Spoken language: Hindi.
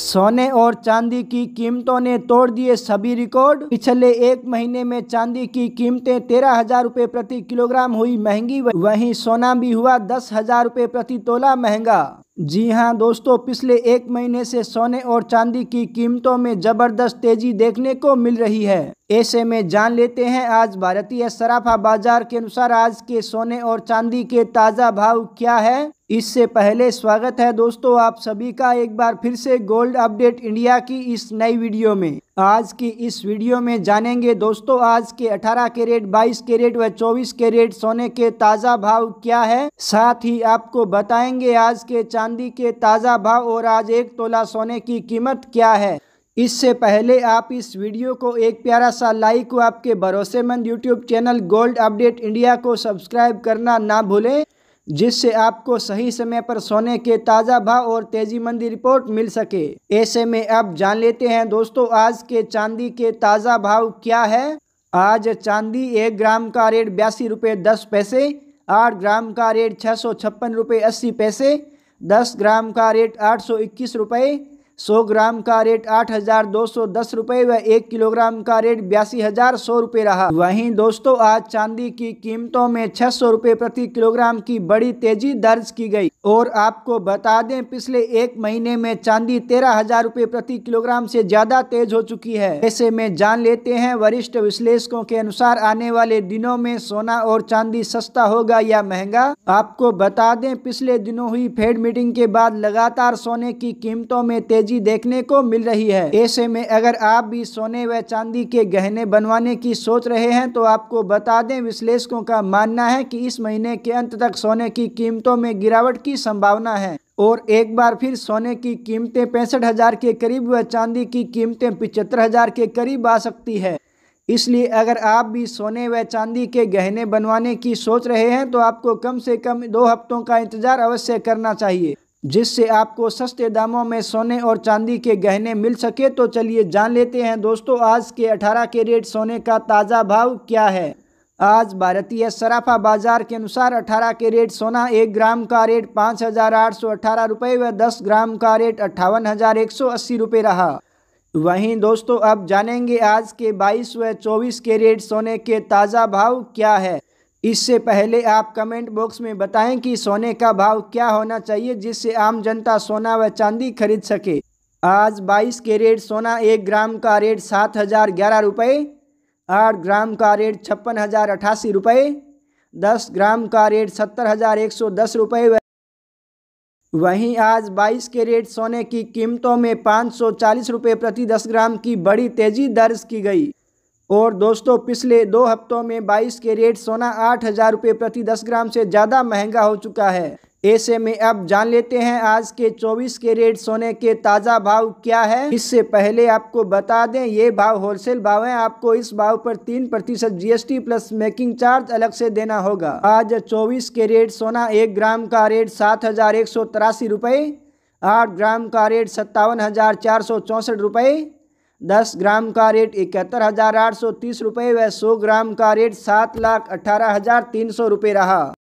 सोने और चांदी की कीमतों ने तोड़ दिए सभी रिकॉर्ड पिछले एक महीने में चांदी की कीमतें तेरह हजार रुपये प्रति किलोग्राम हुई महंगी वहीं सोना भी हुआ दस हजार रुपये प्रति तोला महंगा जी हाँ दोस्तों पिछले एक महीने से सोने और चांदी की कीमतों में ज़बरदस्त तेजी देखने को मिल रही है ऐसे में जान लेते हैं आज भारतीय सराफा बाजार के अनुसार आज के सोने और चांदी के ताज़ा भाव क्या है इससे पहले स्वागत है दोस्तों आप सभी का एक बार फिर से गोल्ड अपडेट इंडिया की इस नई वीडियो में आज की इस वीडियो में जानेंगे दोस्तों आज के 18 कैरेट 22 कैरेट व 24 कैरेट सोने के ताज़ा भाव क्या है साथ ही आपको बताएंगे आज के चांदी के ताज़ा भाव और आज एक तोला सोने की कीमत क्या है इससे पहले आप इस वीडियो को एक प्यारा सा लाइक व आपके भरोसेमंद YouTube channel gold update India को सब्सक्राइब करना ना भूलें जिससे आपको सही समय पर सोने के ताज़ा भाव और तेजी मंदी रिपोर्ट मिल सके ऐसे में अब जान लेते हैं दोस्तों आज के चांदी के ताज़ा भाव क्या है आज चांदी एक ग्राम का रेट बयासी रुपये दस पैसे आठ ग्राम का रेट छः सौ छप्पन रुपये अस्सी पैसे दस ग्राम का रेट आठ सौ इक्कीस रुपये सौ ग्राम का रेट आठ हजार दो सौ दस रूपए व एक किलोग्राम का रेट बयासी हजार सौ रूपए रहा वहीं दोस्तों आज चांदी की कीमतों में छह सौ रूपए प्रति किलोग्राम की बड़ी तेजी दर्ज की गई और आपको बता दें पिछले एक महीने में चांदी तेरह हजार रूपए प्रति किलोग्राम से ज्यादा तेज हो चुकी है ऐसे में जान लेते हैं वरिष्ठ विश्लेषकों के अनुसार आने वाले दिनों में सोना और चांदी सस्ता होगा या महंगा आपको बता दें पिछले दिनों हुई फेड मीटिंग के बाद लगातार सोने की कीमतों में तेजी तेजी देखने को मिल रही है ऐसे में अगर आप भी सोने व चांदी के गहने बनवाने की सोच रहे हैं तो आपको बता दें विश्लेषकों का मानना है कि इस महीने के अंत तक सोने की कीमतों में गिरावट की संभावना है और एक बार फिर सोने की कीमतें पैंसठ हज़ार के करीब व चांदी की कीमतें पिचहत्तर हज़ार के करीब आ सकती है इसलिए अगर आप भी सोने व चांदी के गहने बनवाने की सोच रहे हैं तो आपको कम से कम दो हफ्तों का इंतज़ार अवश्य करना चाहिए जिससे आपको सस्ते दामों में सोने और चांदी के गहने मिल सके तो चलिए जान लेते हैं दोस्तों आज के 18 रेट सोने का ताज़ा भाव क्या है आज भारतीय सराफा बाजार के अनुसार 18 रेट सोना एक ग्राम का रेट पाँच हज़ार आठ सौ अठारह रुपये व दस ग्राम का रेट अट्ठावन हज़ार एक सौ अस्सी रुपये रहा वहीं दोस्तों अब जानेंगे आज के 22 व 24 रेट सोने के ताज़ा भाव क्या है इससे पहले आप कमेंट बॉक्स में बताएं कि सोने का भाव क्या होना चाहिए जिससे आम जनता सोना व चांदी खरीद सके आज 22 रेट सोना एक ग्राम का रेट सात हज़ार ग्यारह रुपये आठ ग्राम का रेट छप्पन हज़ार अठासी रुपये दस ग्राम का रेट सत्तर हज़ार एक सौ दस रुपये वहीं आज 22 रेट सोने की कीमतों में पाँच सौ चालीस रुपये प्रति दस ग्राम की बड़ी तेज़ी दर्ज की गई और दोस्तों पिछले दो हफ्तों में 22 के रेट सोना आठ हज़ार रुपये प्रति 10 ग्राम से ज़्यादा महंगा हो चुका है ऐसे में अब जान लेते हैं आज के 24 के रेट सोने के ताज़ा भाव क्या है इससे पहले आपको बता दें ये भाव होलसेल भाव है आपको इस भाव पर तीन प्रतिशत जी प्लस मेकिंग चार्ज अलग से देना होगा आज 24 के रेट सोना एक ग्राम का रेट सात हज़ार एक सौ तिरासी रुपये आठ ग्राम का रेट सत्तावन हज़ार चार सौ चौसठ रुपये दस ग्राम का रेट इकहत्तर हज़ार आठ सौ तीस रुपये व सौ ग्राम का रेट सात लाख अठारह हज़ार तीन सौ रुपये रहा